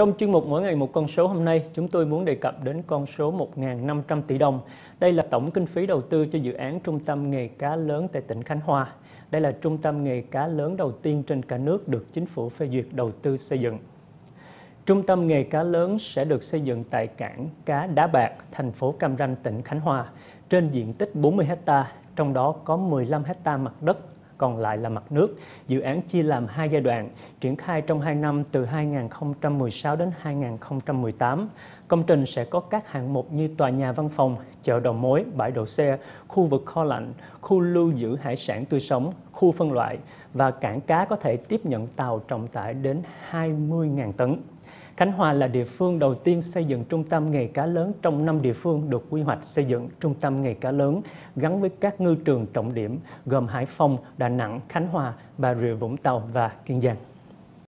Trong chuyên mục mỗi ngày một con số hôm nay, chúng tôi muốn đề cập đến con số 1.500 tỷ đồng. Đây là tổng kinh phí đầu tư cho dự án Trung tâm nghề cá lớn tại tỉnh Khánh Hòa. Đây là trung tâm nghề cá lớn đầu tiên trên cả nước được chính phủ phê duyệt đầu tư xây dựng. Trung tâm nghề cá lớn sẽ được xây dựng tại cảng cá Đá Bạc, thành phố Cam Ranh, tỉnh Khánh Hòa, trên diện tích 40 ha, trong đó có 15 ha mặt đất còn lại là mặt nước. Dự án chia làm hai giai đoạn, triển khai trong 2 năm từ 2016 đến 2018. Công trình sẽ có các hạng mục như tòa nhà văn phòng, chợ đầu mối, bãi đậu xe, khu vực kho lạnh, khu lưu giữ hải sản tươi sống, khu phân loại và cảng cá có thể tiếp nhận tàu trọng tải đến 20.000 tấn. Khánh Hòa là địa phương đầu tiên xây dựng trung tâm nghề cá lớn trong năm địa phương được quy hoạch xây dựng trung tâm nghề cá lớn gắn với các ngư trường trọng điểm gồm Hải Phòng, Đà Nẵng, Khánh Hòa, Bà Rịa Vũng Tàu và Kiên Giang.